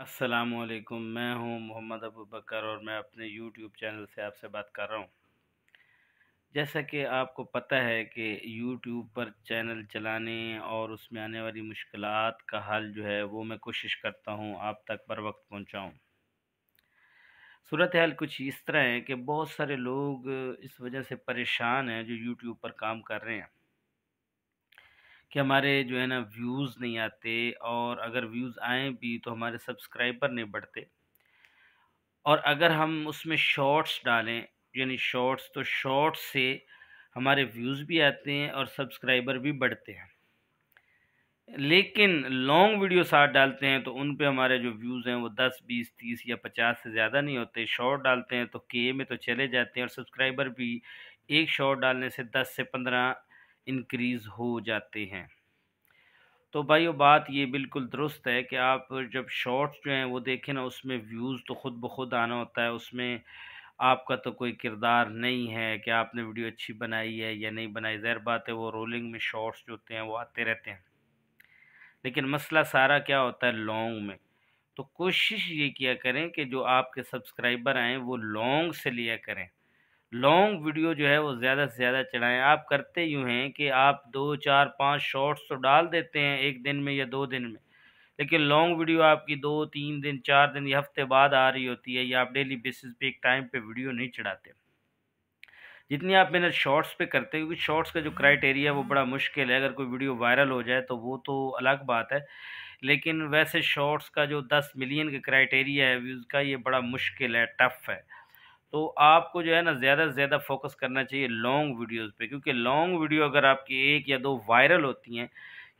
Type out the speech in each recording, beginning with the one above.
वालेकुम मैं हूं मोहम्मद अबू बकर और मैं अपने यूट्यूब चैनल से आपसे बात कर रहा हूं जैसा कि आपको पता है कि यूट्यूब पर चैनल चलाने और उसमें आने वाली मुश्किल का हल जो है वो मैं कोशिश करता हूं आप तक बर वक्त पहुँचाऊँ सूरत हाल कुछ इस तरह है कि बहुत सारे लोग इस वजह से परेशान हैं जो यूट्यूब पर काम कर रहे हैं कि हमारे जो है ना व्यूज़ नहीं आते और अगर व्यूज़ आए भी तो हमारे सब्सक्राइबर नहीं बढ़ते और अगर हम उसमें शॉर्ट्स डालें यानी शॉर्ट्स तो शॉर्ट्स से हमारे व्यूज़ भी आते हैं और सब्सक्राइबर भी बढ़ते हैं लेकिन लॉन्ग वीडियो साथ डालते हैं तो उन पे हमारे जो व्यूज़ हैं वो 10, 20, 30 या 50 से ज़्यादा नहीं होते शॉर्ट डालते हैं तो के में तो चले जाते हैं और सब्सक्राइबर भी एक शॉर्ट डालने से 10 से पंद्रह इंक्रीज़ हो जाते हैं तो भाई वो बात ये बिल्कुल दुरुस्त है कि आप जब शॉर्ट्स जो हैं वो देखें ना उसमें व्यूज़ तो ख़ुद ब खुद आना होता है उसमें आपका तो कोई किरदार नहीं है कि आपने वीडियो अच्छी बनाई है या नहीं बनाई ज़हर बात है वो रोलिंग में शॉर्ट्स जो होते हैं वो आते रहते हैं लेकिन मसला सारा क्या होता है लॉन्ग में तो कोशिश ये किया करें कि जो आपके सब्सक्राइबर आएँ वो लॉन्ग से लिया करें लॉन्ग वीडियो जो है वो ज़्यादा से ज़्यादा चलाएं आप करते यूँ हैं कि आप दो चार पाँच शॉर्ट्स तो डाल देते हैं एक दिन में या दो दिन में लेकिन लॉन्ग वीडियो आपकी दो तीन दिन चार दिन या हफ्ते बाद आ रही होती है या आप डेली बेसिस पे एक टाइम पे वीडियो नहीं चढ़ाते जितनी आप मेहनत शॉर्ट्स पे करते हैं क्योंकि शॉर्ट्स का जो क्राइटेरिया वो बड़ा मुश्किल है अगर कोई वीडियो वायरल हो जाए तो वो तो अलग बात है लेकिन वैसे शॉर्ट्स का जो दस मिलियन का क्राइटेरिया है व्यूज़ का ये बड़ा मुश्किल है टफ़ है तो आपको जो है ना ज़्यादा से ज़्यादा फोकस करना चाहिए लॉन्ग वीडियोस पे क्योंकि लॉन्ग वीडियो अगर आपकी एक या दो वायरल होती हैं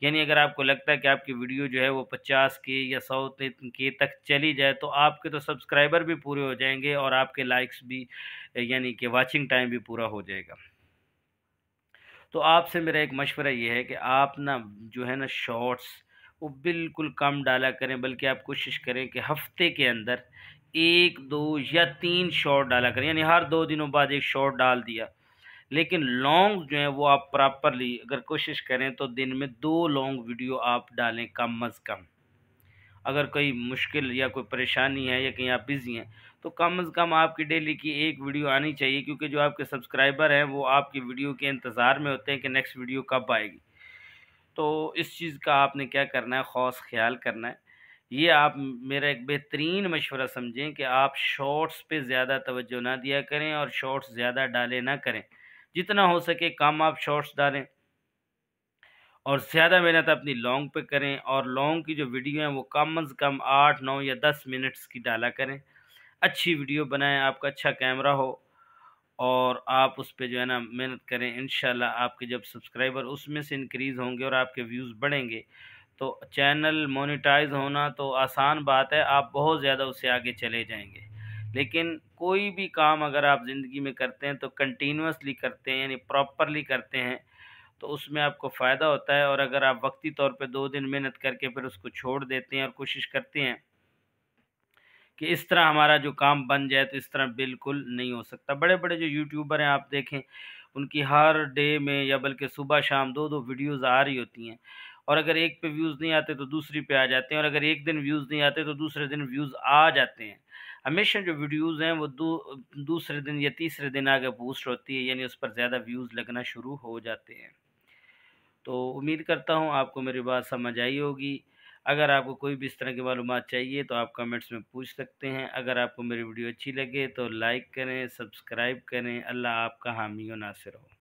यानी अगर आपको लगता है कि आपकी वीडियो जो है वो पचास के या सौ के तक चली जाए तो आपके तो सब्सक्राइबर भी पूरे हो जाएंगे और आपके लाइक्स भी यानी कि वॉचिंग टाइम भी पूरा हो जाएगा तो आपसे मेरा एक मशवरा ये है कि आप ना जो है ना शॉर्ट्स वो बिल्कुल कम डाला करें बल्कि आप कोशिश करें कि हफ्ते के अंदर एक दो या तीन शॉट डाला करें यानी हर दो दिनों बाद एक शॉट डाल दिया लेकिन लॉन्ग जो है वो आप प्रॉपरली अगर कोशिश करें तो दिन में दो लॉन्ग वीडियो आप डालें कम अज़ कम अगर कोई मुश्किल या कोई परेशानी है या कहीं आप बिज़ी हैं तो कम अज़ कम आपकी डेली की एक वीडियो आनी चाहिए क्योंकि जो आपके सब्सक्राइबर हैं वो आपकी वीडियो के इंतज़ार में होते हैं कि नेक्स्ट वीडियो कब आएगी तो इस चीज़ का आपने क्या करना है ख़ास ख्याल करना है ये आप मेरा एक बेहतरीन मशवरा समझें कि आप शॉर्ट्स पे ज़्यादा तवज्जो ना दिया करें और शॉर्ट्स ज़्यादा डालें ना करें जितना हो सके कम आप शॉर्ट्स डालें और ज़्यादा मेहनत अपनी लॉन्ग पे करें और लॉन्ग की जो वीडियो हैं वो कम अज़ कम आठ नौ या दस मिनट्स की डाला करें अच्छी वीडियो बनाएं आपका अच्छा कैमरा हो और आप उस पर जो है ना मेहनत करें इन आपके जब सब्सक्राइबर उसमें से इनक्रीज़ होंगे और आपके व्यूज़ बढ़ेंगे तो चैनल मोनिटाइज़ होना तो आसान बात है आप बहुत ज़्यादा उससे आगे चले जाएंगे लेकिन कोई भी काम अगर आप ज़िंदगी में करते हैं तो कंटिन्यूसली करते हैं यानी प्रॉपरली करते हैं तो उसमें आपको फ़ायदा होता है और अगर आप वक्ती तौर पे दो दिन मेहनत करके फिर उसको छोड़ देते हैं और कोशिश करते हैं कि इस तरह हमारा जो काम बन जाए तो इस तरह बिल्कुल नहीं हो सकता बड़े बड़े जो यूट्यूबर हैं आप देखें उनकी हर डे में या बल्कि सुबह शाम दो दो वीडियोज़ आ रही होती हैं और अगर एक पे व्यूज़ नहीं आते तो दूसरी पे आ जाते हैं और अगर एक दिन व्यूज़ नहीं आते तो दूसरे दिन व्यूज़ आ जाते हैं हमेशा जो वीडियोज़ हैं वो दू, दूसरे दिन या तीसरे दिन आगे बूस्ट होती है यानी उस पर ज़्यादा व्यूज़ लगना शुरू हो जाते हैं तो उम्मीद करता हूँ आपको मेरी बात समझ आई होगी अगर आपको कोई भी इस तरह की मालूम चाहिए तो आप कमेंट्स में पूछ सकते हैं अगर आपको मेरी वीडियो अच्छी लगे तो लाइक करें सब्सक्राइब करें अल्लाह आपका हामी नासिर हो